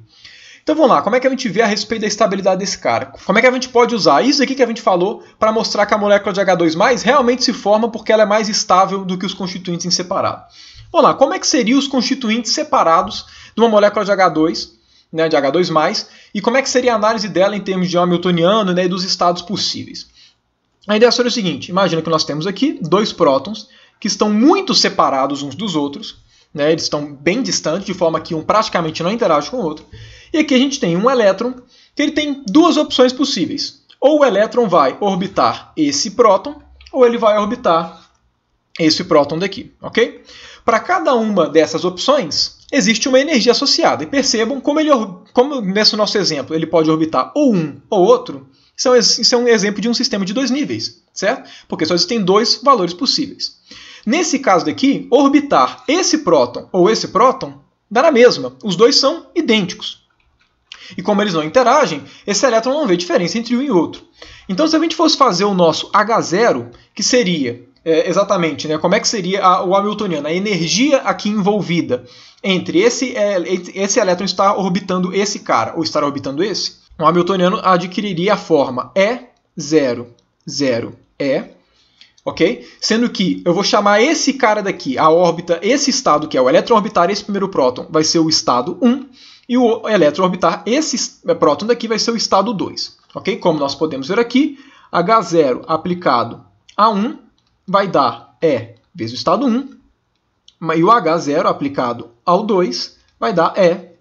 Speaker 1: Então vamos lá, como é que a gente vê a respeito da estabilidade desse cara? Como é que a gente pode usar isso aqui que a gente falou para mostrar que a molécula de H2 realmente se forma porque ela é mais estável do que os constituintes em separado? Vamos lá, como é que seriam os constituintes separados de uma molécula de H2 né, de H2+, e como é que seria a análise dela em termos de Hamiltoniano né, e dos estados possíveis. A ideia seria o seguinte, imagina que nós temos aqui dois prótons que estão muito separados uns dos outros, né, eles estão bem distantes, de forma que um praticamente não interage com o outro, e aqui a gente tem um elétron que ele tem duas opções possíveis. Ou o elétron vai orbitar esse próton, ou ele vai orbitar esse próton daqui, ok? Para cada uma dessas opções, existe uma energia associada. E percebam como, ele, como nesse nosso exemplo ele pode orbitar ou um ou outro, é isso é um exemplo de um sistema de dois níveis, certo? Porque só existem dois valores possíveis. Nesse caso daqui, orbitar esse próton ou esse próton dá na mesma. Os dois são idênticos. E como eles não interagem, esse elétron não vê diferença entre um e outro. Então, se a gente fosse fazer o nosso H0, que seria é, exatamente, né? Como é que seria a, o Hamiltoniano? A energia aqui envolvida entre esse, é, esse elétron estar orbitando esse cara ou estar orbitando esse? O Hamiltoniano adquiriria a forma E0, 0, E, ok? Sendo que eu vou chamar esse cara daqui, a órbita, esse estado que é o elétron orbitar esse primeiro próton, vai ser o estado 1, e o elétron orbitar esse próton daqui vai ser o estado 2, ok? Como nós podemos ver aqui, H0 aplicado a 1 vai dar E vezes o estado 1, e o H0 aplicado ao 2 vai dar E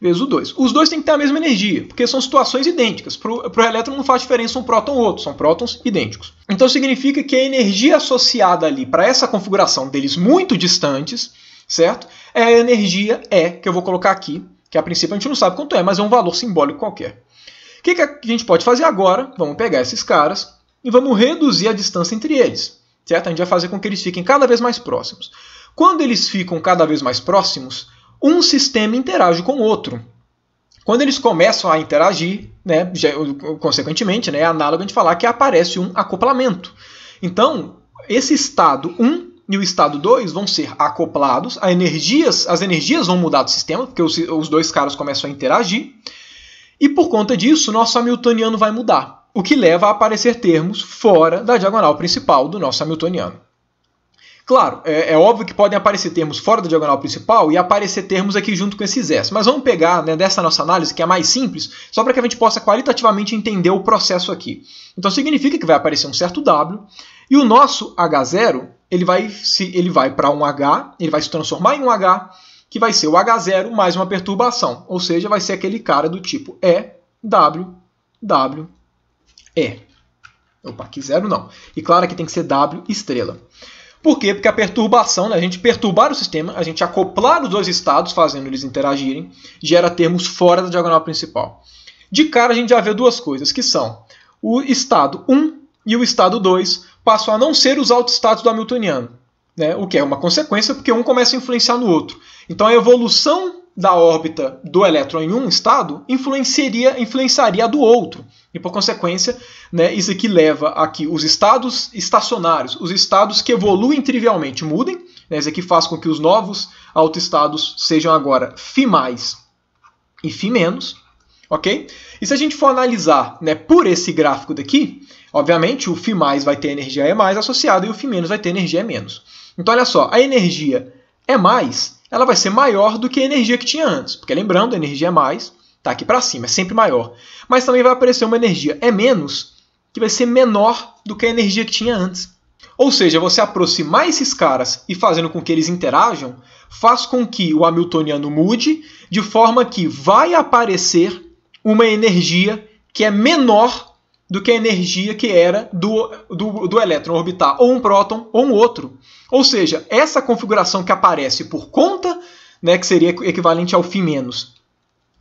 Speaker 1: vezes o 2. Os dois têm que ter a mesma energia, porque são situações idênticas. Para o elétron não faz diferença um próton ou outro, são prótons idênticos. Então significa que a energia associada ali para essa configuração deles muito distantes, certo? É a energia E, que eu vou colocar aqui, que a princípio a gente não sabe quanto é, mas é um valor simbólico qualquer. O que, que a gente pode fazer agora? Vamos pegar esses caras e vamos reduzir a distância entre eles certo? A gente vai fazer com que eles fiquem cada vez mais próximos. Quando eles ficam cada vez mais próximos, um sistema interage com o outro. Quando eles começam a interagir, né, já, consequentemente, né, é análogo a gente falar que aparece um acoplamento. Então, esse estado 1 um e o estado 2 vão ser acoplados, a energias, as energias vão mudar do sistema, porque os, os dois caras começam a interagir, e por conta disso, nosso Hamiltoniano vai mudar o que leva a aparecer termos fora da diagonal principal do nosso Hamiltoniano. Claro, é, é, óbvio que podem aparecer termos fora da diagonal principal e aparecer termos aqui junto com esses S, mas vamos pegar né, dessa nossa análise, que é mais simples, só para que a gente possa qualitativamente entender o processo aqui. Então significa que vai aparecer um certo W, e o nosso H0 ele vai, se, ele vai para um H, ele vai se transformar em um H, que vai ser o H0 mais uma perturbação, ou seja, vai ser aquele cara do tipo E, W, W, e. É. Opa, aqui zero não. E claro que tem que ser W estrela. Por quê? Porque a perturbação, né, a gente perturbar o sistema, a gente acoplar os dois estados, fazendo eles interagirem, gera termos fora da diagonal principal. De cara a gente já vê duas coisas, que são o estado 1 e o estado 2 passam a não ser os autoestados do Hamiltoniano. Né? O que é uma consequência, porque um começa a influenciar no outro. Então a evolução da órbita do elétron em um estado influenciaria, influenciaria a do outro. E por consequência, né, isso aqui leva a que os estados estacionários, os estados que evoluem trivialmente mudem. Né, isso aqui faz com que os novos autoestados sejam agora Φ mais e Φ menos. Ok? E se a gente for analisar né, por esse gráfico daqui, obviamente o Φ mais vai ter energia E mais associada e o Φ menos vai ter energia E menos. Então olha só, a energia E mais ela vai ser maior do que a energia que tinha antes. Porque lembrando, a energia E mais Tá aqui para cima, é sempre maior. Mas também vai aparecer uma energia é menos que vai ser menor do que a energia que tinha antes. Ou seja, você aproximar esses caras e fazendo com que eles interajam, faz com que o Hamiltoniano mude, de forma que vai aparecer uma energia que é menor do que a energia que era do, do, do elétron orbitar ou um próton ou um outro. Ou seja, essa configuração que aparece por conta, né, que seria equivalente ao Φ-,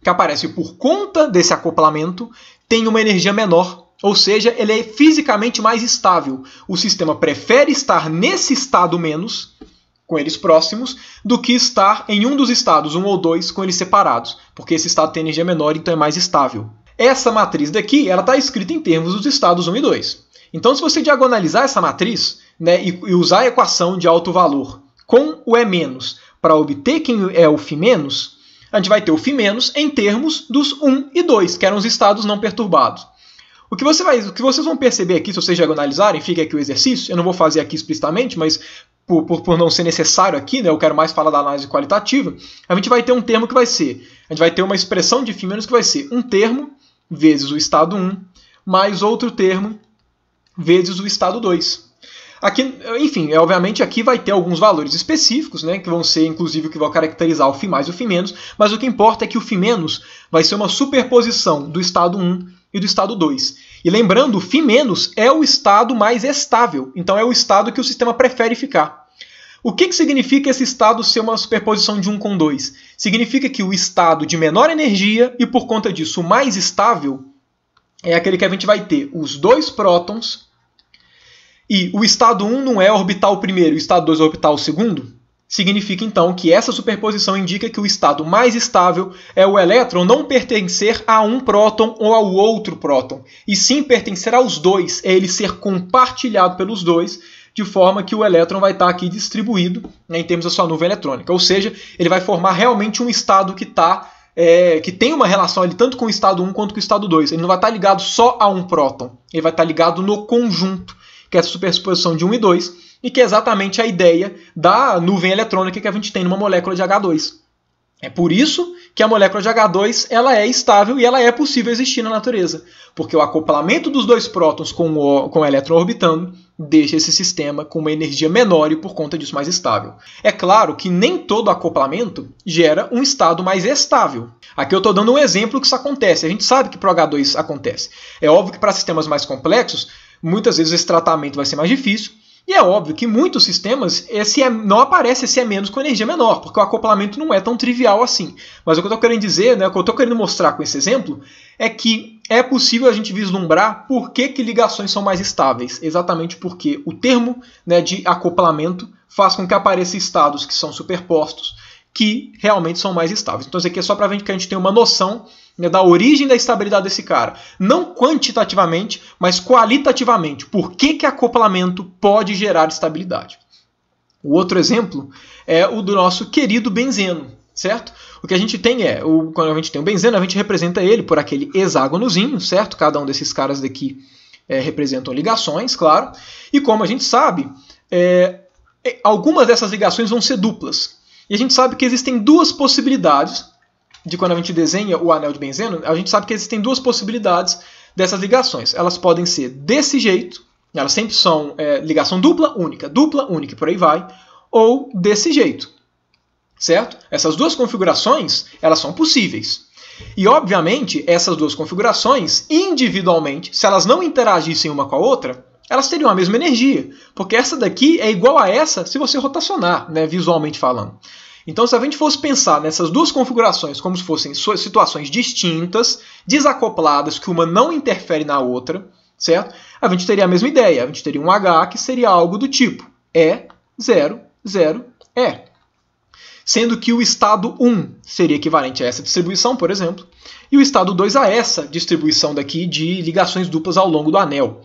Speaker 1: que aparece por conta desse acoplamento, tem uma energia menor, ou seja, ele é fisicamente mais estável. O sistema prefere estar nesse estado menos, com eles próximos, do que estar em um dos estados, um ou dois, com eles separados, porque esse estado tem energia menor, então é mais estável. Essa matriz daqui ela está escrita em termos dos estados 1 e 2. Então, se você diagonalizar essa matriz né, e, e usar a equação de alto valor com o E- para obter quem é o Φ-, a gente vai ter o Φ- em termos dos 1 e 2, que eram os estados não perturbados. O que, você vai, o que vocês vão perceber aqui, se vocês diagonalizarem, fica aqui o exercício, eu não vou fazer aqui explicitamente, mas por, por, por não ser necessário aqui, né, eu quero mais falar da análise qualitativa, a gente vai ter um termo que vai ser, a gente vai ter uma expressão de Φ- que vai ser um termo vezes o estado 1, mais outro termo vezes o estado 2. Aqui, enfim, é, obviamente aqui vai ter alguns valores específicos, né, que vão ser inclusive o que vão caracterizar o φ mais e o φ menos, mas o que importa é que o φ menos vai ser uma superposição do estado 1 e do estado 2. E lembrando, o φ menos é o estado mais estável, então é o estado que o sistema prefere ficar. O que, que significa esse estado ser uma superposição de 1 com 2? Significa que o estado de menor energia e, por conta disso, o mais estável é aquele que a gente vai ter os dois prótons e o estado 1 não é orbital primeiro, o estado 2 é orbital segundo, significa então que essa superposição indica que o estado mais estável é o elétron não pertencer a um próton ou ao outro próton, e sim pertencer aos dois, é ele ser compartilhado pelos dois, de forma que o elétron vai estar aqui distribuído né, em termos da sua nuvem eletrônica. Ou seja, ele vai formar realmente um estado que está é, que tem uma relação ali tanto com o estado 1 quanto com o estado 2. Ele não vai estar ligado só a um próton, ele vai estar ligado no conjunto que é a superposição de 1 e 2, e que é exatamente a ideia da nuvem eletrônica que a gente tem numa molécula de H2. É por isso que a molécula de H2 ela é estável e ela é possível existir na natureza, porque o acoplamento dos dois prótons com o, com o elétron orbitando deixa esse sistema com uma energia menor e por conta disso mais estável. É claro que nem todo acoplamento gera um estado mais estável. Aqui eu estou dando um exemplo que isso acontece. A gente sabe que para o H2 acontece. É óbvio que para sistemas mais complexos muitas vezes esse tratamento vai ser mais difícil. E é óbvio que muitos sistemas esse é, não aparece se é menos com energia menor, porque o acoplamento não é tão trivial assim. Mas o que eu estou querendo dizer, né, o que eu estou querendo mostrar com esse exemplo, é que é possível a gente vislumbrar por que, que ligações são mais estáveis. Exatamente porque o termo né, de acoplamento faz com que apareçam estados que são superpostos que realmente são mais estáveis. Então isso aqui é só para que a gente ter uma noção né, da origem da estabilidade desse cara. Não quantitativamente, mas qualitativamente. Por que, que acoplamento pode gerar estabilidade? O outro exemplo é o do nosso querido benzeno, certo? O que a gente tem é, o, quando a gente tem o benzeno, a gente representa ele por aquele hexágonozinho, certo? Cada um desses caras daqui é, representam ligações, claro. E como a gente sabe, é, algumas dessas ligações vão ser duplas. E a gente sabe que existem duas possibilidades de quando a gente desenha o anel de benzeno, a gente sabe que existem duas possibilidades dessas ligações. Elas podem ser desse jeito, elas sempre são é, ligação dupla, única, dupla, única, por aí vai, ou desse jeito, certo? Essas duas configurações, elas são possíveis. E, obviamente, essas duas configurações, individualmente, se elas não interagissem uma com a outra, elas teriam a mesma energia, porque essa daqui é igual a essa se você rotacionar, né, visualmente falando. Então, se a gente fosse pensar nessas duas configurações como se fossem situações distintas, desacopladas, que uma não interfere na outra, certo? A gente teria a mesma ideia. A gente teria um H que seria algo do tipo E, 0, 0, E. Sendo que o estado 1 seria equivalente a essa distribuição, por exemplo, e o estado 2 a essa distribuição daqui de ligações duplas ao longo do anel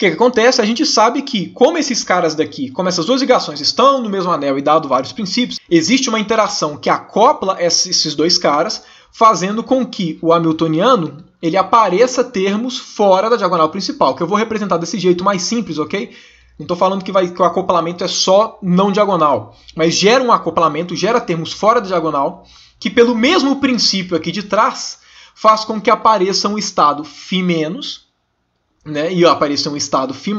Speaker 1: que, que acontece? A gente sabe que, como esses caras daqui, como essas duas ligações estão no mesmo anel e dado vários princípios, existe uma interação que acopla esses dois caras, fazendo com que o Hamiltoniano ele apareça termos fora da diagonal principal, que eu vou representar desse jeito mais simples, ok? Não estou falando que, vai, que o acoplamento é só não diagonal, mas gera um acoplamento, gera termos fora da diagonal, que pelo mesmo princípio aqui de trás, faz com que apareça um estado Φ- né? e aparecer um estado Φ+,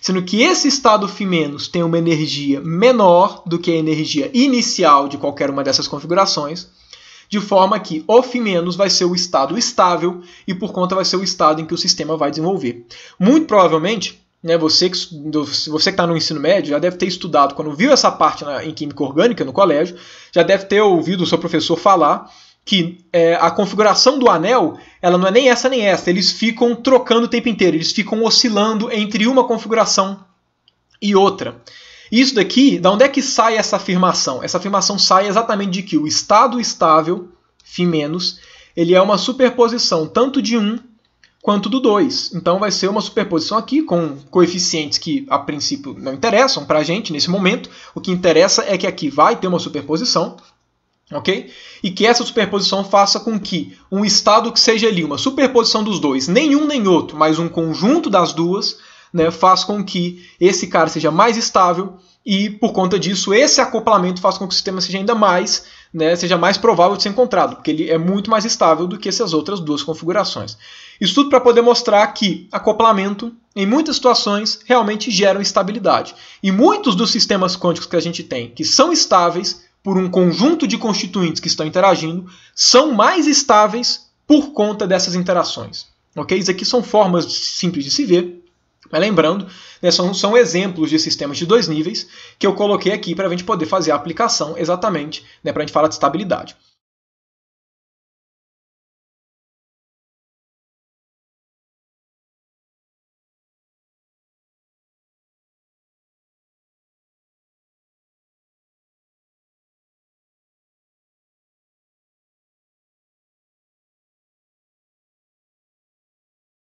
Speaker 1: sendo que esse estado Φ- tem uma energia menor do que a energia inicial de qualquer uma dessas configurações, de forma que o Φ- vai ser o estado estável e, por conta, vai ser o estado em que o sistema vai desenvolver. Muito provavelmente, né, você que você está no ensino médio já deve ter estudado, quando viu essa parte na, em química orgânica no colégio, já deve ter ouvido o seu professor falar que é, a configuração do anel ela não é nem essa nem essa. Eles ficam trocando o tempo inteiro, eles ficam oscilando entre uma configuração e outra. Isso daqui, da onde é que sai essa afirmação? Essa afirmação sai exatamente de que o estado estável, Φ-, ele é uma superposição tanto de 1 quanto do 2. Então vai ser uma superposição aqui com coeficientes que a princípio não interessam para a gente nesse momento. O que interessa é que aqui vai ter uma superposição, ok? E que essa superposição faça com que um estado que seja ali uma superposição dos dois, nenhum nem outro, mas um conjunto das duas, né, faz com que esse cara seja mais estável e por conta disso esse acoplamento faz com que o sistema seja ainda mais, né, seja mais provável de ser encontrado, porque ele é muito mais estável do que essas outras duas configurações. Isso tudo para poder mostrar que acoplamento em muitas situações realmente gera estabilidade. E muitos dos sistemas quânticos que a gente tem, que são estáveis, por um conjunto de constituintes que estão interagindo são mais estáveis por conta dessas interações. Ok? Isso aqui são formas simples de se ver, mas lembrando, né, são, são exemplos de sistemas de dois níveis que eu coloquei aqui para a gente poder fazer a aplicação exatamente, né, para a gente falar de estabilidade.